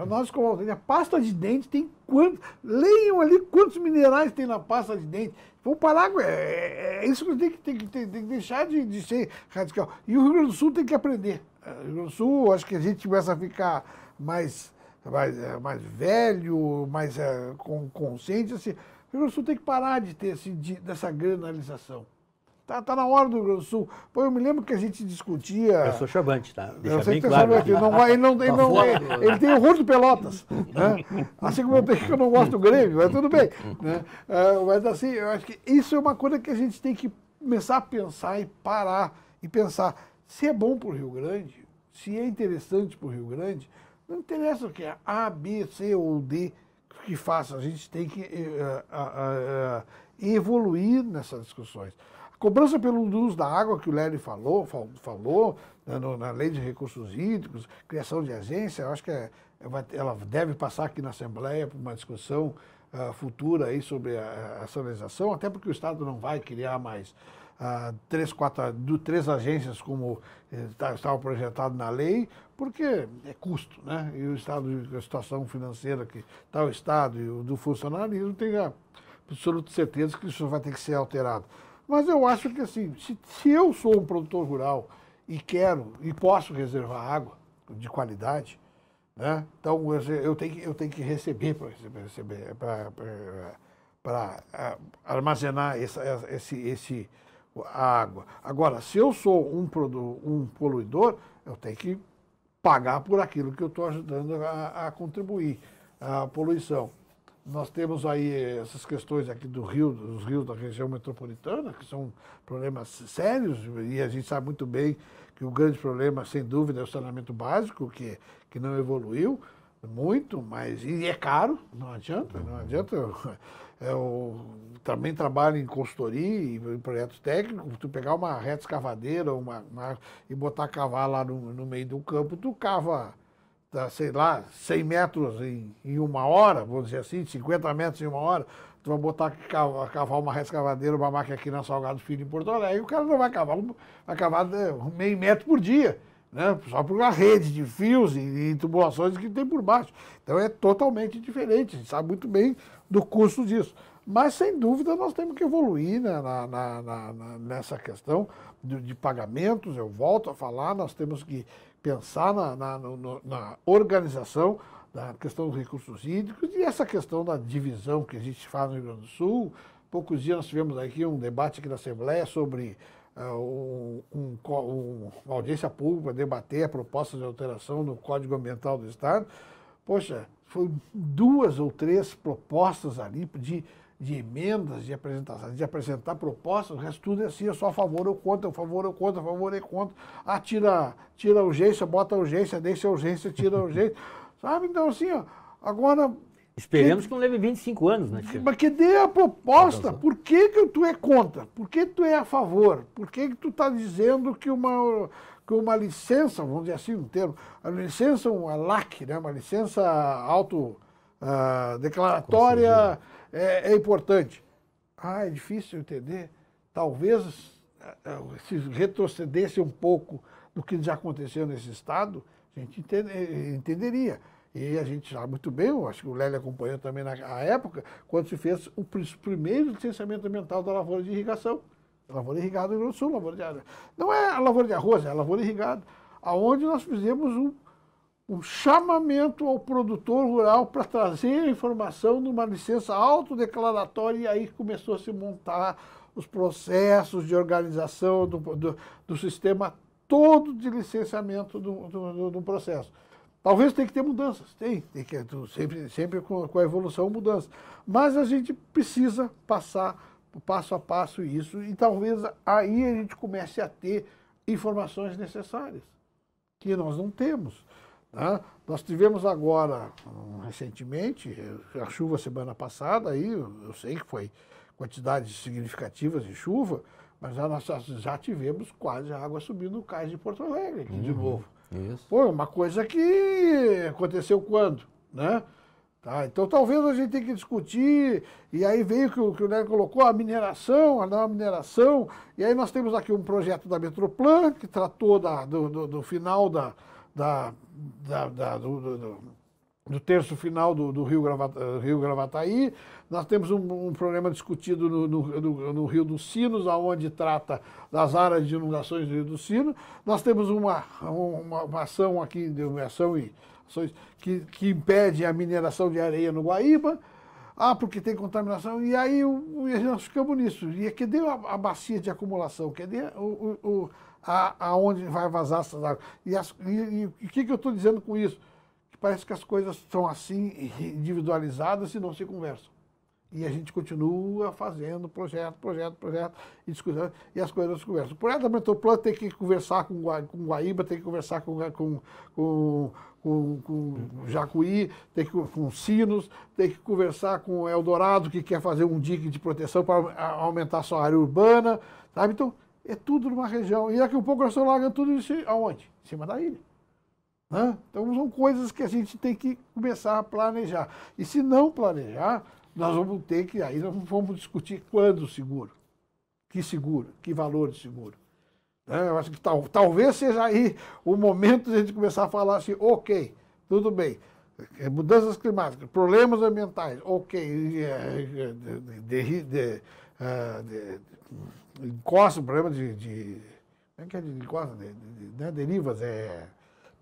Speaker 2: Para nós escovar os dentes. A pasta de dente tem quantos. Leiam ali quantos minerais tem na pasta de dente. vou parar. É, é, é isso que tem que, tem, que, tem, tem que deixar de, de, ser radical. E o Rio Grande do Sul tem que aprender. É, o Rio Grande do Sul, acho que a gente começa a ficar mais, mais, é, mais velho, mais é, consciente. Assim. O Rio Grande do Sul tem que parar de ter assim, de, dessa granalização. Tá, tá na hora do Rio Grande do Sul. Pô, eu me lembro que a gente discutia. Eu sou chavante, tá? Deixa eu sei bem que claro. Chavante. Não vai, ele, não, ele, tá não, ele, é, ele tem horror de pelotas. Né? Assim como eu tenho que eu não gosto do Grêmio, mas tudo bem. Né? Uh, mas assim, eu acho que isso é uma coisa que a gente tem que começar a pensar e parar e pensar. Se é bom para o Rio Grande, se é interessante para o Rio Grande, não interessa o que é A, B, C ou D que faça, a gente tem que uh, uh, evoluir nessas discussões. Cobrança pelo uso da água, que o Lery falou, falou né, na, lei de recursos hídricos, criação de agência, eu acho que é, é ela deve passar aqui na Assembleia para uma discussão uh, futura aí sobre a, a sanalização, até porque o Estado não vai criar mais uh, três, quatro, do, três agências como eh, tá, estava projetado na lei, porque é custo, né? E o Estado, a situação financeira que está o Estado e o do funcionário, tem tenho absoluta certeza que isso vai ter que ser alterado. Mas eu acho que assim, se, se eu sou um produtor rural e quero e posso reservar água de qualidade, né? Então eu tenho que, eu tenho que receber para receber para ah, armazenar essa, esse, esse a água. Agora, se eu sou um, um poluidor, eu tenho que pagar por aquilo que eu estou ajudando a, a contribuir à poluição. Nós temos aí essas questões aqui do rio, dos rios da região metropolitana, que são problemas sérios, e a gente sabe muito bem que o grande problema, sem dúvida, é o saneamento básico, que, que não evoluiu muito, mas e é caro, não adianta, não adianta. Eu é também trabalho em consultoria, em projetos técnicos. Tu pegar uma reta escavadeira uma, uma, e botar cavar lá no, no meio do campo, tu cava Tá, sei lá, 100 metros em, em uma hora, vamos dizer assim, 50 metros em uma hora, tu vai botar a cavar uma rescavadeira, uma máquina aqui na Salgado Filho em Porto Alegre, o cara não vai cavar, vai cavar né, meio metro por dia, né? só por uma rede de fios e, tubulações que tem por baixo. Então é totalmente diferente, a gente sabe muito bem do custo disso. Mas, sem dúvida, nós temos que evoluir né, na, na, na, nessa questão de, de pagamentos. Eu volto a falar, nós temos que pensar na, na, no, na organização da questão dos recursos hídricos e essa questão da divisão que a gente faz no Rio Grande do Sul. Poucos dias nós tivemos aqui um debate aqui na Assembleia sobre uh, um, um, uma audiência pública para debater a proposta de alteração no Código Ambiental do Estado. Poxa, foram duas ou três propostas ali de de emendas, de apresentação, de apresentar propostas, o resto tudo é assim, é só a favor, ou contra, a é favor, ou contra, a é favor, ou contra. Ah, tira, tira a urgência, bota a urgência, deixa a urgência, tira a urgência. Sabe? Então, assim, ó, agora. Esperemos que, que não leve 25
Speaker 3: anos, né, Mas
Speaker 2: que dê a proposta. Por que, que tu é contra? Por que tu é a favor? Por que, que tu está dizendo que uma, que uma licença, vamos dizer assim no um termo, a licença, uma LAC, né, uma licença auto-declaratória. Ah, é, é importante. Ah, é difícil entender. Talvez é, é, se retrocedesse um pouco do que já aconteceu nesse Estado, a gente é, entenderia. E a gente já muito bem, eu acho que o Lélio acompanhou também na época, quando se fez o primeiro licenciamento ambiental da lavoura de irrigação. Lavoura irrigada no Rio Grande do Sul, lavoura de arroz. Não é a lavoura de arroz, é a lavoura irrigada. Aonde nós fizemos um um chamamento ao produtor rural para trazer a informação numa licença autodeclaratória, e aí começou a se montar os processos de organização do, do, do sistema todo de licenciamento do, do, do, processo. Talvez tenha que ter mudanças, tem, tem que, sempre, sempre com, com a evolução mudança. Mas a gente precisa passar passo a passo isso, e talvez aí a gente comece a ter informações necessárias, que nós não temos. Né? Nós tivemos agora, hum, recentemente, a chuva semana passada, aí eu sei que foi quantidades significativas de chuva, mas já, nós já tivemos quase a água subindo no cais de Porto Alegre, aqui uhum. de novo. Isso. uma coisa que aconteceu quando, né? Tá, então talvez a gente tenha que discutir, e aí veio que o, que o Nero colocou a mineração, a nova mineração, e aí nós temos aqui um projeto da Metroplan, que tratou da, do, do, do final da, da, da, da do, do, do, terço final do, do Rio, Gravata, Rio Gravataí. Nós temos um, um discutido no, no, no, no, Rio dos Sinos, aonde trata das áreas de inundações do Rio dos Sinos. Nós temos uma, uma, uma ação aqui, de ação e ações que, que impede a mineração de areia no Guaíba. Ah, porque tem contaminação. E aí o, nós ficamos nisso. E cadê é a, a bacia de acumulação? Cadê o, o, o a, aonde vai vazar essas águas. E, as, e, o que, que eu estou dizendo com isso? Que parece que as coisas são assim, individualizadas e não se conversam. E a gente continua fazendo projeto, projeto, projeto, e discutindo, e as coisas se conversam. O projeto da Metroplan tem que conversar com, com Guaíba, tem que conversar com, com, com, com, com Jacuí, tem que, com Sinos, tem que conversar com Eldorado, que quer fazer um dique de proteção para aumentar a sua área urbana, sabe? Então, é tudo numa região. E daqui a pouco nós estamos largando tudo isso aonde? Em cima da ilha. Né? Então são coisas que a gente tem que começar a planejar. E se não planejar, nós vamos ter que, aí nós vamos discutir quando o seguro, que seguro, que valor de seguro. Né? Eu acho que tal, talvez seja aí o momento de a gente começar a falar assim, ok, tudo bem, é, mudanças climáticas, problemas ambientais, ok, é, é, de, de, de, encosta, o problema de, de. Como é que é de encosta? De, de, né? Derivas, é.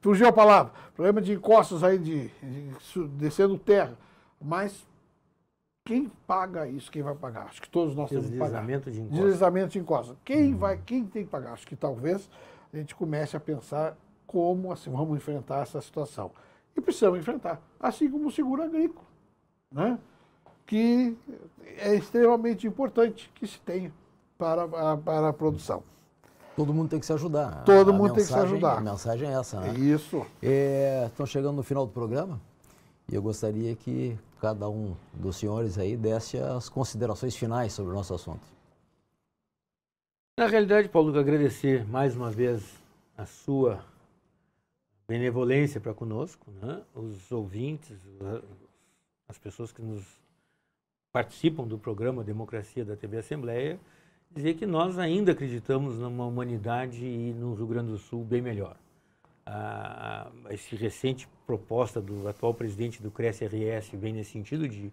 Speaker 2: Fugiu a palavra. Problema de encostas aí, de, de descendo terra. Mas quem paga isso? Quem vai pagar? Acho que todos nós temos que pagar. Deslizamento de encosta. Deslizamento de encosta. Quem, uhum. vai, quem tem que pagar? Acho que talvez a gente comece a pensar como assim, vamos enfrentar essa situação. E precisamos enfrentar. Assim como o seguro agrícola, né? que é extremamente importante que se tenha para a, para a produção. Todo mundo tem que se ajudar. Todo a mundo mensagem, tem que se ajudar. A
Speaker 1: mensagem é essa, né? Isso. É, estão chegando no final do programa e eu gostaria que cada um dos senhores aí desse as considerações finais sobre o nosso assunto.
Speaker 3: Na realidade, Paulo, eu agradecer mais uma vez a sua benevolência para conosco, né? os ouvintes, as pessoas que nos participam do programa Democracia da TV Assembleia dizer que nós ainda acreditamos numa humanidade e no Rio Grande do Sul bem melhor. A, esse recente proposta do atual presidente do CRESS rs vem nesse sentido de,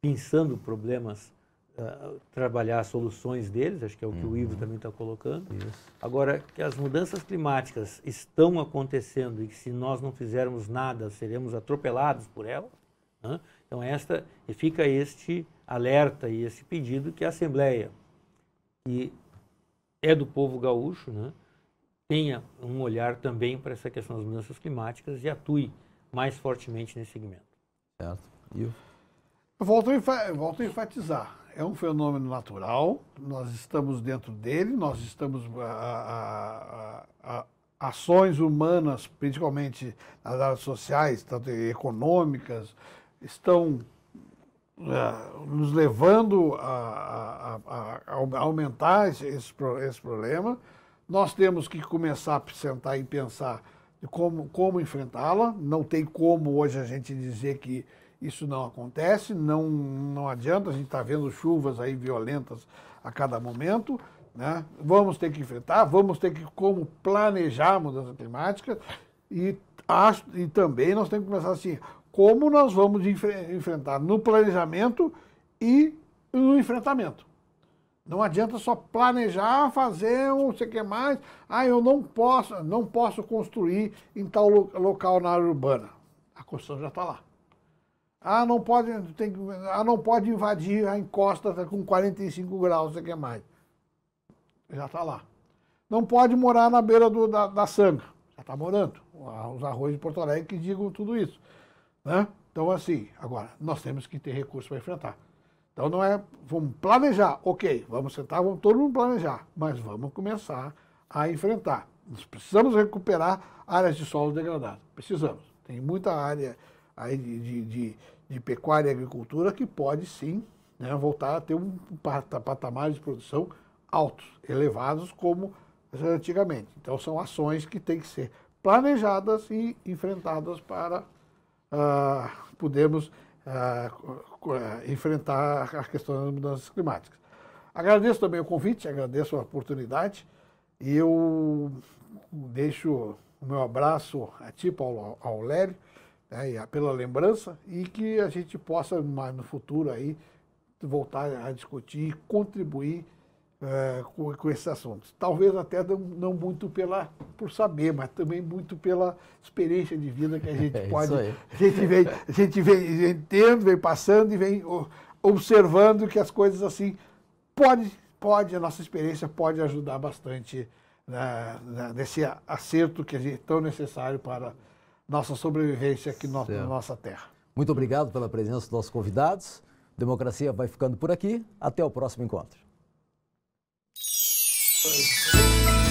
Speaker 3: pensando problemas, ah, trabalhar soluções deles, acho que é o que uhum. o Ivo uhum. também está colocando. Isso. Agora, que as mudanças climáticas estão acontecendo e que se nós não fizermos nada, seremos atropelados por elas. Né? Então, esta, fica este alerta e esse pedido que a Assembleia, que é do povo gaúcho, né, tenha um olhar também para essa questão das mudanças climáticas e atue mais fortemente nesse segmento. Certo. E eu?
Speaker 2: eu volto, a volto a enfatizar. É um fenômeno natural, nós estamos dentro dele, nós estamos. A, a, a, ações humanas, principalmente nas áreas sociais, tanto econômicas, estão
Speaker 3: é,
Speaker 2: nos levando a, a, a aumentar esse, esse, esse, problema. Nós temos que começar a sentar e pensar como, como enfrentá-la. Não tem como hoje a gente dizer que isso não acontece, não, não adianta, a gente está vendo chuvas aí violentas a cada momento. Né? Vamos ter que enfrentar, vamos ter que como planejar a mudança climática e, acho, e também nós temos que começar assim, como nós vamos enfrentar no planejamento e no enfrentamento. Não adianta só planejar, fazer um sei que mais. Ah, eu não posso, não posso construir em tal lo local na área urbana. A construção já está lá. Ah, não pode, tem, ah, não pode invadir a encosta tá com 45 graus, sei que mais. Já está lá. Não pode morar na beira do, da, da sanga. Já está morando. Os arroz de Porto Alegre que digam tudo isso. Né? Então, assim, agora, nós temos que ter recursos para enfrentar. Então, não é, vamos planejar, ok, vamos sentar, vamos todo mundo planejar, mas vamos começar a enfrentar. Nós precisamos recuperar áreas de solo degradado, precisamos. Tem muita área aí de, de, de, de pecuária e agricultura que pode sim né, voltar a ter um patamar de produção altos, elevados como antigamente. Então, são ações que têm que ser planejadas e enfrentadas para ah, podemos ah, eh, enfrentar a questão das mudanças climáticas. Agradeço também o convite, agradeço a oportunidade e eu deixo o meu abraço a ti, Paulo Aulério, né, pela lembrança e que a gente possa mais no futuro aí voltar a discutir e contribuir eh, com, com, esses assuntos. Talvez até não, não, muito pela, por saber, mas também muito pela experiência de vida que a gente é pode. A gente, vem, a gente vem, a tendo, vem passando e vem observando que as coisas assim pode, pode, a nossa experiência pode ajudar bastante na, né, na, né, nesse acerto que é tão necessário para nossa sobrevivência aqui no, na nossa terra.
Speaker 1: Muito obrigado pela presença dos nossos convidados. Democracia vai ficando por aqui. Até o próximo encontro. Música